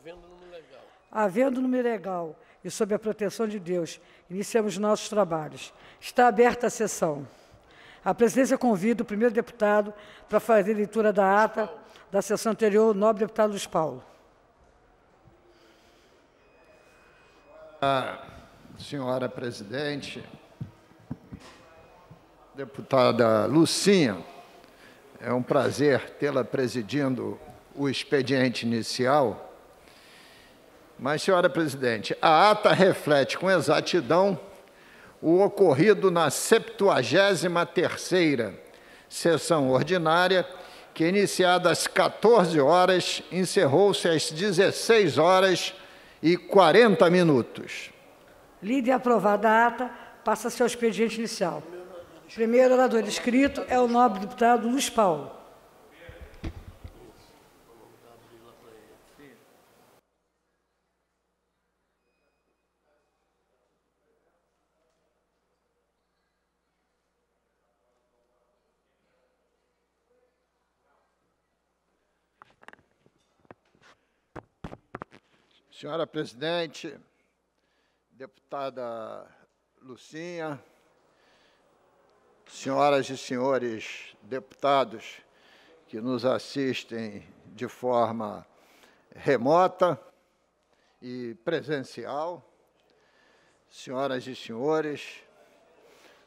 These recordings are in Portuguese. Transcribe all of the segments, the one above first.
Havendo número legal. Havendo número legal e sob a proteção de Deus, iniciamos nossos trabalhos. Está aberta a sessão. A presidência convida o primeiro deputado para fazer leitura da ata da sessão anterior, o nobre deputado Luiz Paulo. Ah, senhora presidente, deputada Lucinha, é um prazer tê-la presidindo o expediente inicial mas, senhora presidente, a ata reflete com exatidão o ocorrido na 73 sessão ordinária, que iniciada às 14 horas, encerrou-se às 16 horas e 40 minutos. Lida e aprovada a ata, passa-se ao expediente inicial. Primeiro orador escrito é o nobre deputado Luiz Paulo. Senhora presidente, deputada Lucinha, senhoras e senhores deputados que nos assistem de forma remota e presencial, senhoras e senhores,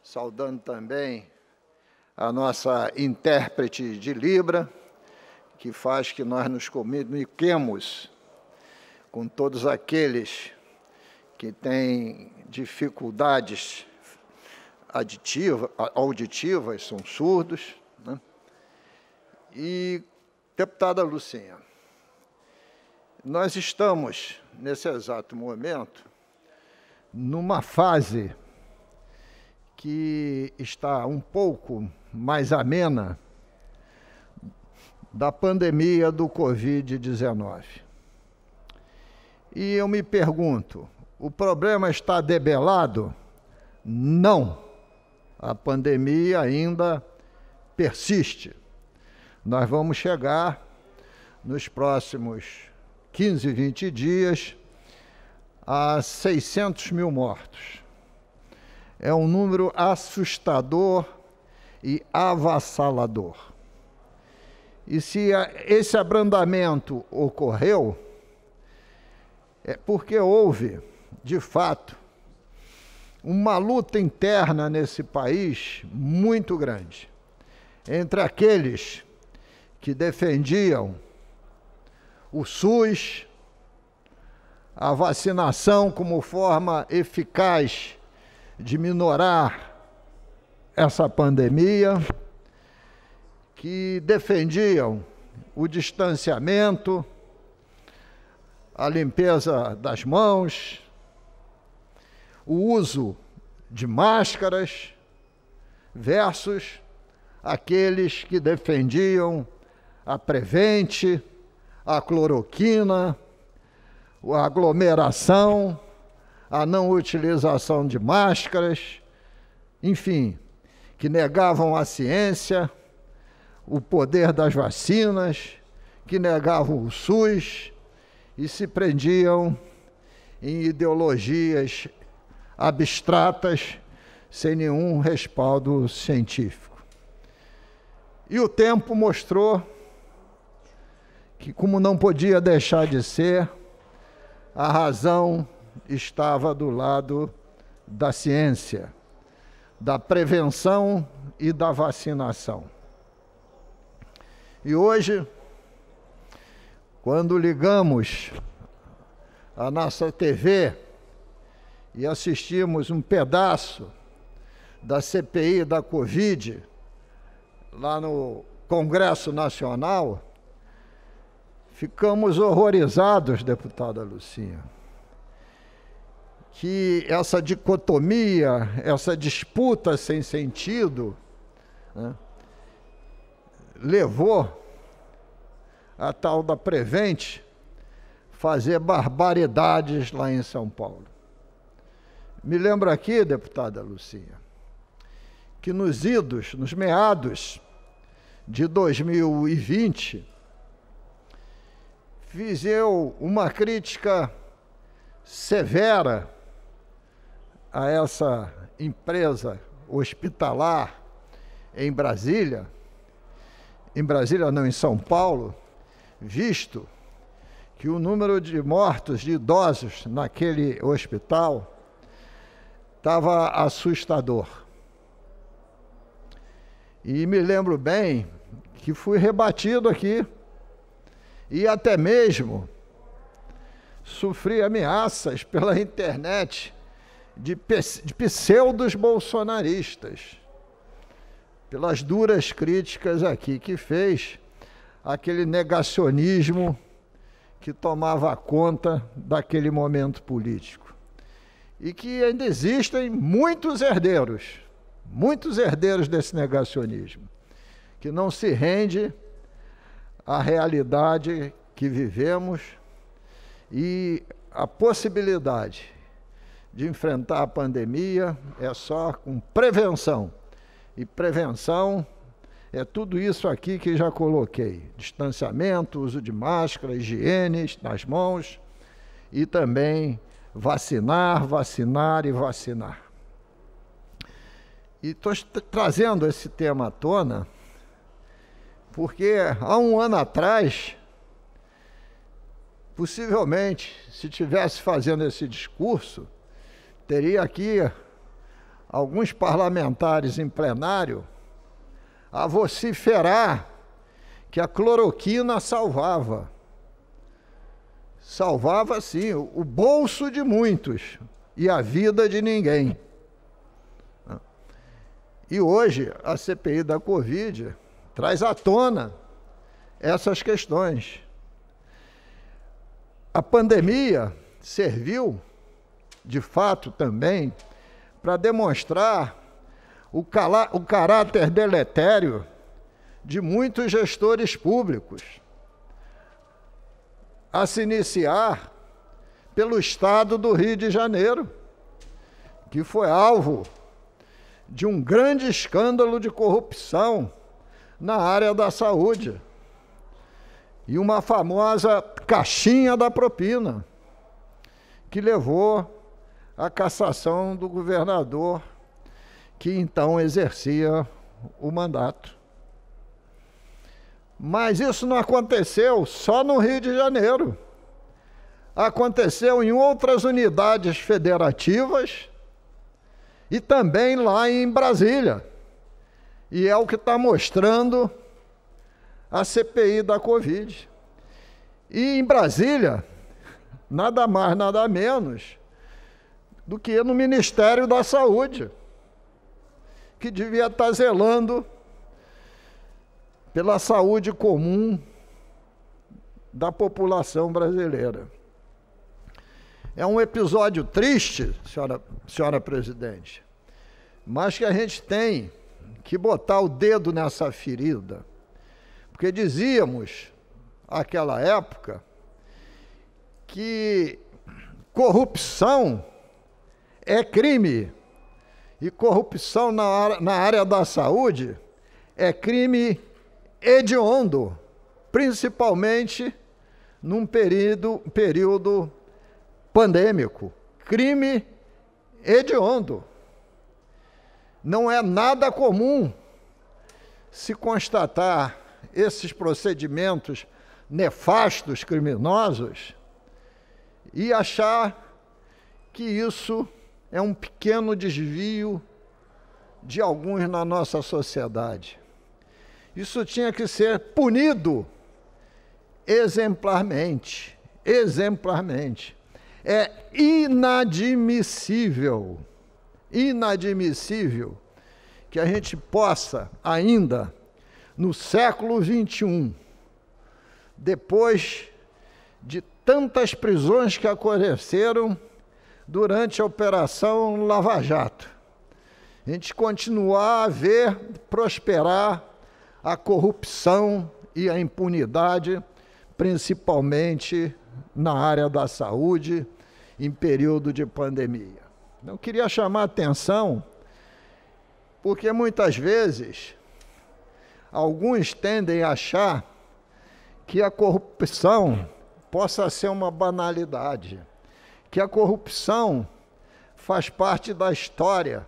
saudando também a nossa intérprete de Libra, que faz que nós nos comuniquemos com todos aqueles que têm dificuldades aditiva, auditivas, são surdos. Né? E, deputada Lucinha, nós estamos, nesse exato momento, numa fase que está um pouco mais amena da pandemia do Covid-19. E eu me pergunto: o problema está debelado? Não. A pandemia ainda persiste. Nós vamos chegar nos próximos 15, 20 dias a 600 mil mortos. É um número assustador e avassalador. E se esse abrandamento ocorreu, é porque houve, de fato, uma luta interna nesse país muito grande entre aqueles que defendiam o SUS, a vacinação como forma eficaz de minorar essa pandemia, que defendiam o distanciamento, a limpeza das mãos, o uso de máscaras, versus aqueles que defendiam a Prevente, a cloroquina, a aglomeração, a não utilização de máscaras, enfim, que negavam a ciência, o poder das vacinas, que negavam o SUS, e se prendiam em ideologias abstratas sem nenhum respaldo científico. E o tempo mostrou que, como não podia deixar de ser, a razão estava do lado da ciência, da prevenção e da vacinação. E hoje, quando ligamos a nossa TV e assistimos um pedaço da CPI da Covid lá no Congresso Nacional, ficamos horrorizados, deputada Lucinha, que essa dicotomia, essa disputa sem sentido, né, levou a tal da Prevente, fazer barbaridades lá em São Paulo. Me lembro aqui, deputada Lucinha, que nos idos, nos meados de 2020, fiz eu uma crítica severa a essa empresa hospitalar em Brasília, em Brasília não, em São Paulo, visto que o número de mortos de idosos naquele hospital estava assustador. E me lembro bem que fui rebatido aqui e até mesmo sofri ameaças pela internet de, de pseudos bolsonaristas, pelas duras críticas aqui que fez aquele negacionismo que tomava conta daquele momento político. E que ainda existem muitos herdeiros, muitos herdeiros desse negacionismo, que não se rende à realidade que vivemos e a possibilidade de enfrentar a pandemia é só com prevenção. E prevenção é tudo isso aqui que já coloquei: distanciamento, uso de máscara, higiene nas mãos e também vacinar, vacinar e vacinar. E estou trazendo esse tema à tona porque há um ano atrás, possivelmente, se tivesse fazendo esse discurso, teria aqui alguns parlamentares em plenário a vociferar que a cloroquina salvava. Salvava, sim, o bolso de muitos e a vida de ninguém. E hoje a CPI da Covid traz à tona essas questões. A pandemia serviu, de fato, também para demonstrar o, cala, o caráter deletério de muitos gestores públicos a se iniciar pelo estado do Rio de Janeiro, que foi alvo de um grande escândalo de corrupção na área da saúde e uma famosa caixinha da propina que levou à cassação do governador que então exercia o mandato. Mas isso não aconteceu só no Rio de Janeiro. Aconteceu em outras unidades federativas e também lá em Brasília. E é o que está mostrando a CPI da Covid. E em Brasília, nada mais, nada menos do que no Ministério da Saúde que devia estar tá zelando pela saúde comum da população brasileira. É um episódio triste, senhora, senhora presidente, mas que a gente tem que botar o dedo nessa ferida, porque dizíamos, naquela época, que corrupção é crime e corrupção na área, na área da saúde é crime hediondo, principalmente num período, período pandêmico. Crime hediondo. Não é nada comum se constatar esses procedimentos nefastos, criminosos, e achar que isso é um pequeno desvio de alguns na nossa sociedade. Isso tinha que ser punido exemplarmente, exemplarmente. É inadmissível, inadmissível que a gente possa ainda no século XXI, depois de tantas prisões que aconteceram durante a Operação Lava Jato. A gente continuar a ver prosperar a corrupção e a impunidade, principalmente na área da saúde, em período de pandemia. Eu queria chamar a atenção, porque muitas vezes alguns tendem a achar que a corrupção possa ser uma banalidade que a corrupção faz parte da história,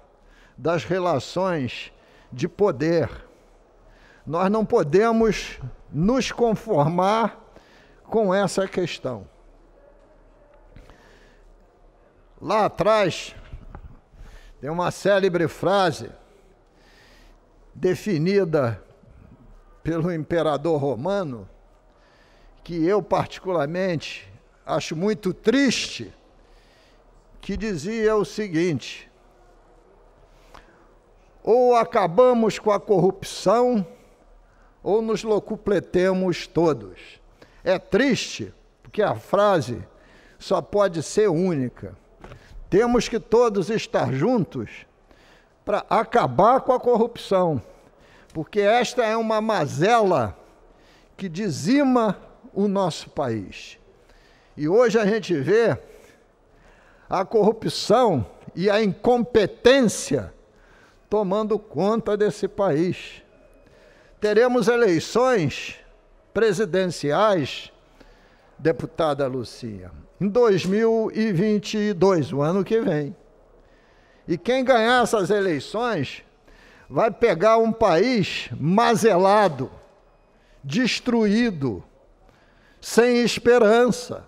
das relações de poder. Nós não podemos nos conformar com essa questão. Lá atrás, tem uma célebre frase definida pelo imperador romano, que eu particularmente acho muito triste que dizia o seguinte: ou acabamos com a corrupção, ou nos locupletemos todos. É triste, porque a frase só pode ser única. Temos que todos estar juntos para acabar com a corrupção, porque esta é uma mazela que dizima o nosso país. E hoje a gente vê a corrupção e a incompetência tomando conta desse país. Teremos eleições presidenciais, deputada Lucinha, em 2022, o ano que vem. E quem ganhar essas eleições vai pegar um país mazelado, destruído, sem esperança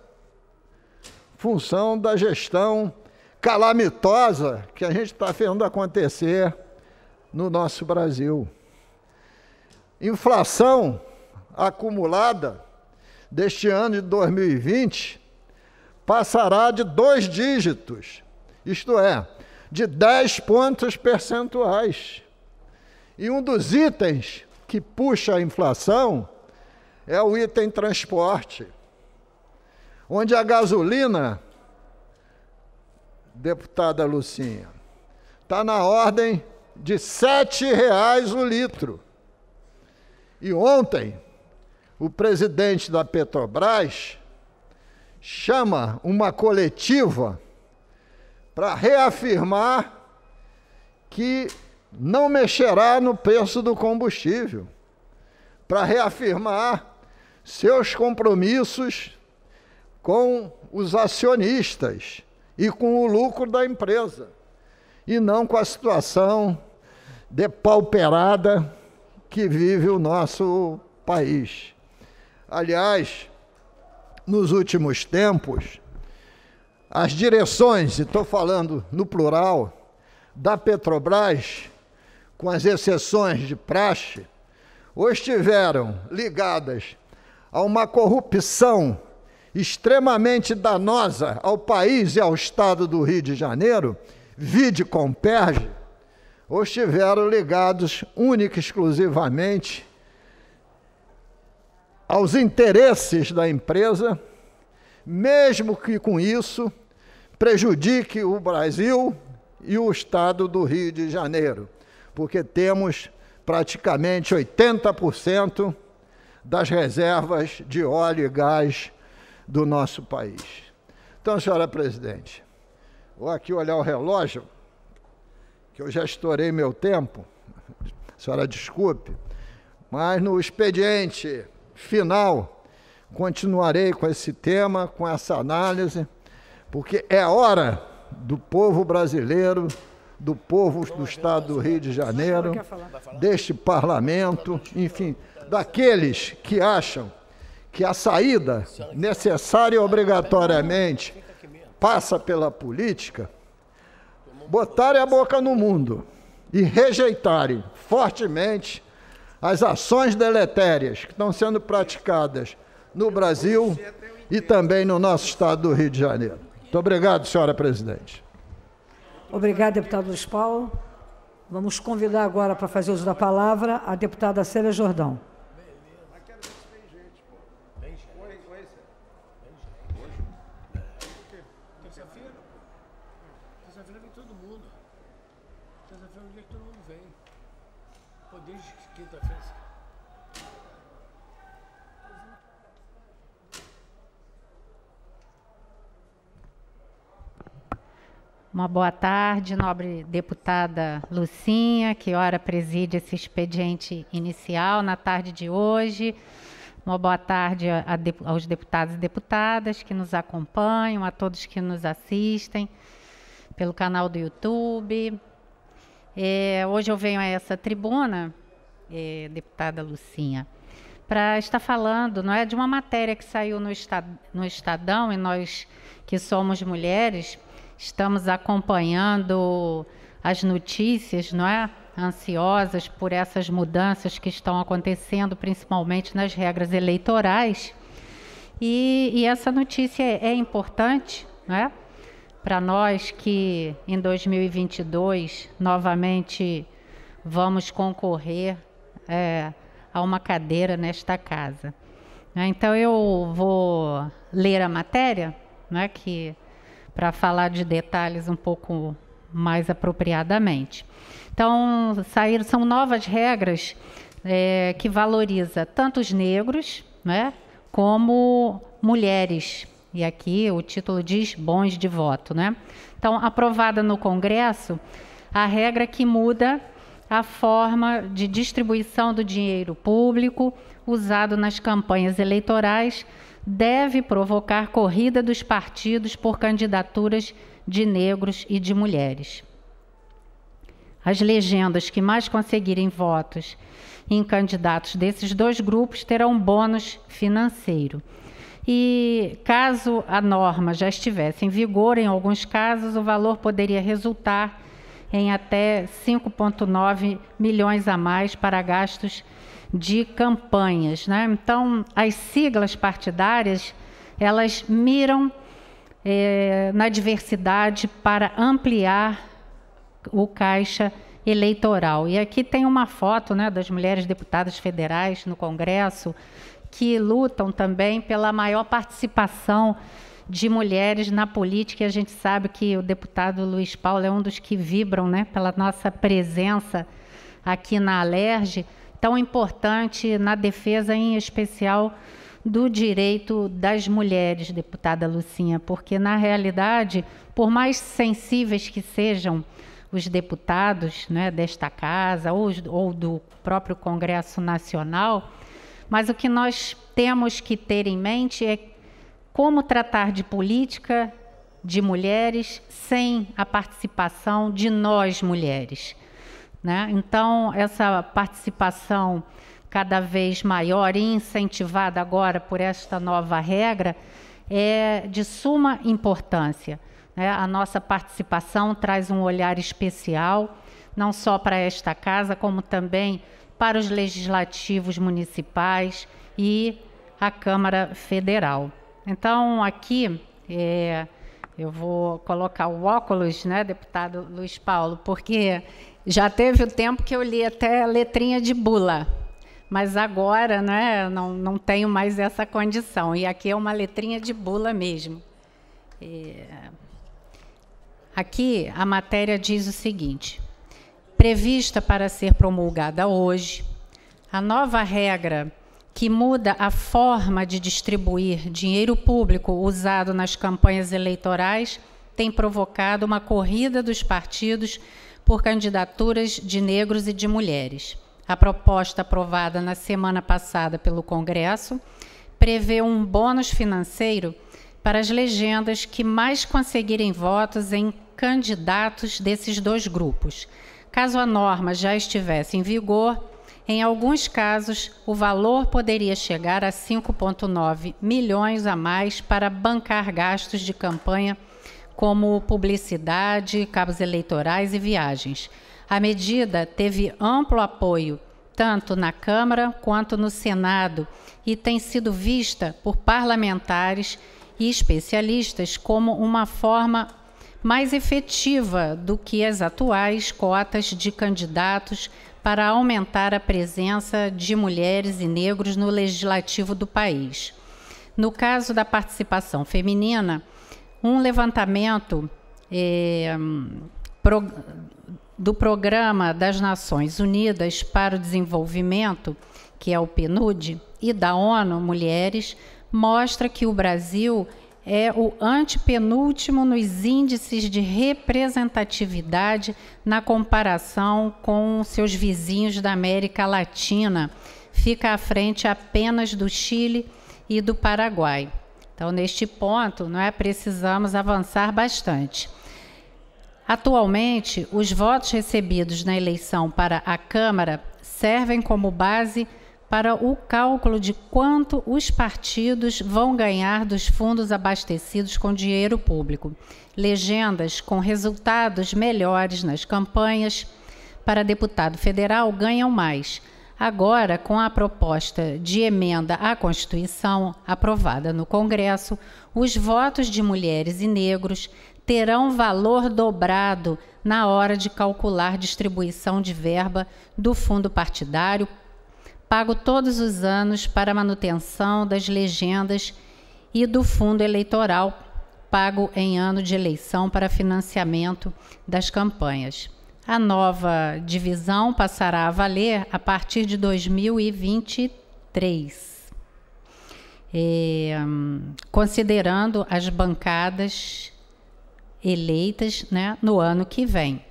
função da gestão calamitosa que a gente está vendo acontecer no nosso Brasil. Inflação acumulada deste ano de 2020 passará de dois dígitos, isto é, de 10 pontos percentuais. E um dos itens que puxa a inflação é o item transporte onde a gasolina, deputada Lucinha, está na ordem de R$ 7,00 o litro. E ontem, o presidente da Petrobras chama uma coletiva para reafirmar que não mexerá no preço do combustível, para reafirmar seus compromissos com os acionistas e com o lucro da empresa, e não com a situação depauperada que vive o nosso país. Aliás, nos últimos tempos, as direções, e estou falando no plural, da Petrobras, com as exceções de praxe, ou estiveram ligadas a uma corrupção extremamente danosa ao país e ao estado do Rio de Janeiro, vide Comperge, ou estiveram ligados única e exclusivamente aos interesses da empresa, mesmo que com isso prejudique o Brasil e o estado do Rio de Janeiro, porque temos praticamente 80% das reservas de óleo e gás do nosso país. Então, senhora presidente, vou aqui olhar o relógio, que eu já estourei meu tempo, a senhora desculpe, mas no expediente final continuarei com esse tema, com essa análise, porque é hora do povo brasileiro do povo do Estado do Rio de Janeiro, deste parlamento, enfim, daqueles que acham que a saída, necessária e obrigatoriamente, passa pela política, botarem a boca no mundo e rejeitarem fortemente as ações deletérias que estão sendo praticadas no Brasil e também no nosso estado do Rio de Janeiro. Muito obrigado, senhora presidente. Obrigado, deputado Luiz Paulo. Vamos convidar agora para fazer uso da palavra a deputada Célia Jordão. Uma boa tarde, nobre deputada Lucinha, que ora preside esse expediente inicial na tarde de hoje. Uma boa tarde a, a, aos deputados e deputadas que nos acompanham, a todos que nos assistem pelo canal do YouTube. É, hoje eu venho a essa tribuna, é, deputada Lucinha, para estar falando, não é de uma matéria que saiu no, Estad, no Estadão e nós que somos mulheres estamos acompanhando as notícias, não é? Ansiosas por essas mudanças que estão acontecendo, principalmente nas regras eleitorais. E, e essa notícia é, é importante, não é? Para nós que em 2022 novamente vamos concorrer é, a uma cadeira nesta casa. Então eu vou ler a matéria, é que para falar de detalhes um pouco mais apropriadamente. Então, saíram, são novas regras é, que valoriza tanto os negros né, como mulheres. E aqui o título diz bons de voto. Né? Então, aprovada no Congresso, a regra que muda a forma de distribuição do dinheiro público usado nas campanhas eleitorais deve provocar corrida dos partidos por candidaturas de negros e de mulheres. As legendas que mais conseguirem votos em candidatos desses dois grupos terão bônus financeiro. E caso a norma já estivesse em vigor, em alguns casos, o valor poderia resultar em até 5,9 milhões a mais para gastos de campanhas. Né? Então, as siglas partidárias elas miram é, na diversidade para ampliar o caixa eleitoral. E aqui tem uma foto né, das mulheres deputadas federais no Congresso que lutam também pela maior participação de mulheres na política. E a gente sabe que o deputado Luiz Paulo é um dos que vibram né, pela nossa presença aqui na Alerj tão importante na defesa, em especial do direito das mulheres, deputada Lucinha, porque na realidade, por mais sensíveis que sejam os deputados né, desta casa ou, ou do próprio Congresso Nacional, mas o que nós temos que ter em mente é como tratar de política de mulheres sem a participação de nós mulheres. Né? Então, essa participação cada vez maior e incentivada agora por esta nova regra é de suma importância. Né? A nossa participação traz um olhar especial, não só para esta casa, como também para os legislativos municipais e a Câmara Federal. Então, aqui é, eu vou colocar o óculos, né, deputado Luiz Paulo, porque já teve o tempo que eu li até letrinha de bula, mas agora né, não, não tenho mais essa condição. E aqui é uma letrinha de bula mesmo. E, eh, aqui a matéria diz o seguinte: prevista para ser promulgada hoje, a nova regra que muda a forma de distribuir dinheiro público usado nas campanhas eleitorais tem provocado uma corrida dos partidos por candidaturas de negros e de mulheres. A proposta aprovada na semana passada pelo Congresso prevê um bônus financeiro para as legendas que mais conseguirem votos em candidatos desses dois grupos. Caso a norma já estivesse em vigor, em alguns casos, o valor poderia chegar a 5,9 milhões a mais para bancar gastos de campanha como publicidade, cabos eleitorais e viagens. A medida teve amplo apoio tanto na Câmara quanto no Senado e tem sido vista por parlamentares e especialistas como uma forma mais efetiva do que as atuais cotas de candidatos para aumentar a presença de mulheres e negros no legislativo do país. No caso da participação feminina, um levantamento é, pro, do Programa das Nações Unidas para o Desenvolvimento, que é o PNUD, e da ONU Mulheres, mostra que o Brasil é o antepenúltimo nos índices de representatividade na comparação com seus vizinhos da América Latina. Fica à frente apenas do Chile e do Paraguai. Então, neste ponto, não é, precisamos avançar bastante. Atualmente, os votos recebidos na eleição para a Câmara servem como base para o cálculo de quanto os partidos vão ganhar dos fundos abastecidos com dinheiro público. Legendas com resultados melhores nas campanhas para deputado federal ganham mais agora com a proposta de emenda à Constituição aprovada no Congresso, os votos de mulheres e negros terão valor dobrado na hora de calcular distribuição de verba do fundo partidário, pago todos os anos para manutenção das legendas e do fundo eleitoral, pago em ano de eleição para financiamento das campanhas. A nova divisão passará a valer a partir de 2023, é, considerando as bancadas eleitas né, no ano que vem.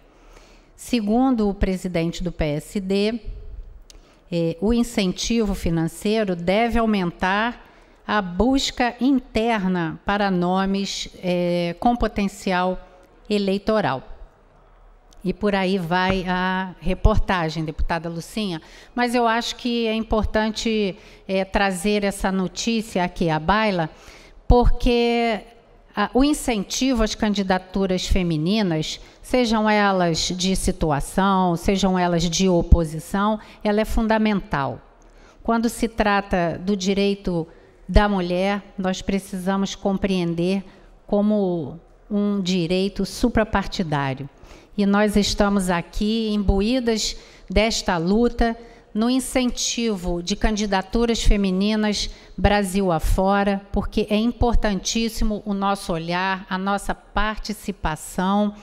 Segundo o presidente do PSD, é, o incentivo financeiro deve aumentar a busca interna para nomes é, com potencial eleitoral. E por aí vai a reportagem, deputada Lucinha. Mas eu acho que é importante é, trazer essa notícia aqui à baila, porque a, ah, o incentivo às candidaturas femininas, sejam elas de situação, sejam elas de oposição, ela é fundamental. Quando se trata do direito da mulher, nós precisamos compreender como um direito suprapartidário. E nós estamos aqui imbuídas desta luta no incentivo de candidaturas femininas Brasil afora, porque é importantíssimo o nosso olhar, a nossa participação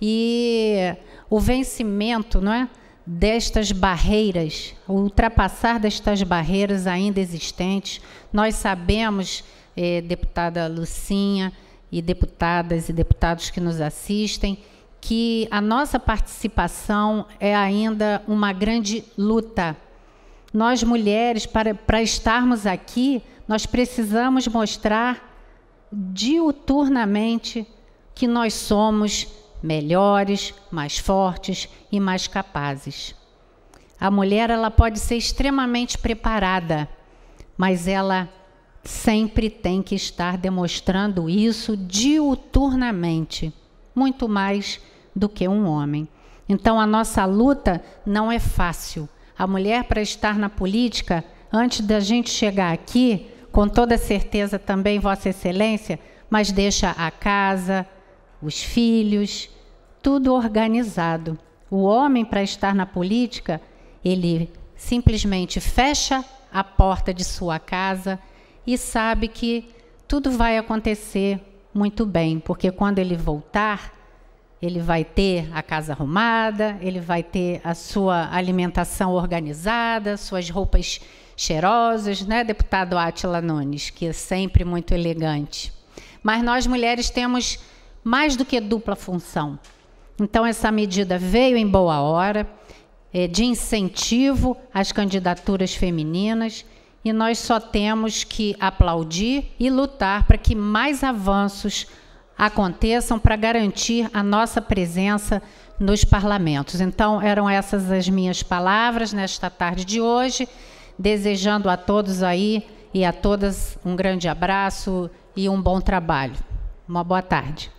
e o vencimento, não é? destas barreiras, o ultrapassar destas barreiras ainda existentes. Nós sabemos, eh, deputada Lucinha e deputadas e deputados que nos assistem, que a nossa participação é ainda uma grande luta. Nós mulheres, para, para estarmos aqui, nós precisamos mostrar diuturnamente que nós somos melhores, mais fortes e mais capazes. A mulher ela pode ser extremamente preparada, mas ela sempre tem que estar demonstrando isso diuturnamente, muito mais do que um homem. Então a nossa luta não é fácil. A mulher, para estar na política, antes da gente chegar aqui, com toda certeza também, Vossa Excelência, mas deixa a casa, os filhos, tudo organizado. O homem, para estar na política, ele simplesmente fecha a porta de sua casa e sabe que tudo vai acontecer muito bem, porque quando ele voltar, ele vai ter a casa arrumada, ele vai ter a sua alimentação organizada, suas roupas cheirosas, né, deputado Átila Nunes, que é sempre muito elegante. Mas nós mulheres temos mais do que dupla função. Então essa medida veio em boa hora, é, de incentivo às candidaturas femininas, e nós só temos que aplaudir e lutar para que mais avanços aconteçam para garantir a nossa presença nos parlamentos. Então, eram essas as minhas palavras nesta tarde de hoje, desejando a todos aí e a todas um grande abraço e um bom trabalho. Uma boa tarde.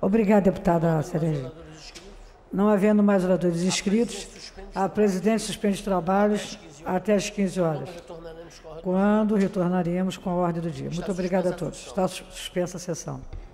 Obrigada, deputada Cereja. Não havendo mais oradores inscritos, a presidente suspende os trabalhos até às 15 horas quando retornaremos com a ordem do dia. Muito obrigada a todos. Está suspensa a sessão.